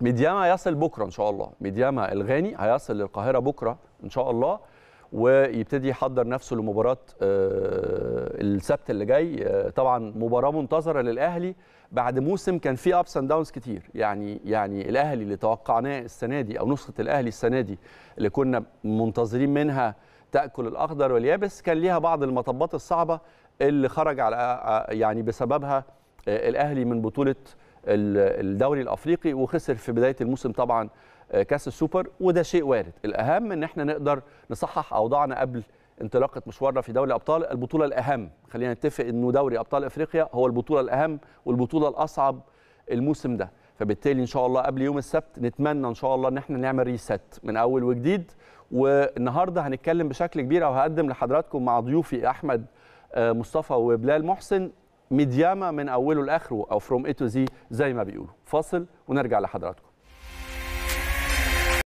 ميدياما يصل بكره ان شاء الله ميدياما الغاني هيصل للقاهره بكره ان شاء الله ويبتدي يحضر نفسه لمباراه آه، السبت اللي جاي آه، طبعا مباراه منتظره للاهلي بعد موسم كان فيه ابس اند داونز كتير يعني يعني الاهلي اللي توقعناه السنه دي او نسخه الاهلي السنه دي اللي كنا منتظرين منها تاكل الاخضر واليابس كان ليها بعض المطبات الصعبه اللي خرج على آه، يعني بسببها الاهلي من بطوله الدوري الافريقي وخسر في بدايه الموسم طبعا آه، كاس السوبر وده شيء وارد الاهم ان احنا نقدر نصحح اوضاعنا قبل انطلاقه مشوارنا في دوري ابطال البطوله الاهم خلينا نتفق انه دوري ابطال افريقيا هو البطوله الاهم والبطوله الاصعب الموسم ده فبالتالي ان شاء الله قبل يوم السبت نتمنى ان شاء الله ان احنا نعمل ريست من اول وجديد والنهارده هنتكلم بشكل كبير او هقدم لحضراتكم مع ضيوفي احمد آه، مصطفى وبلال محسن ميدياما من اوله لاخره او فروم اي تو زي زي ما بيقولوا فاصل ونرجع لحضراتكم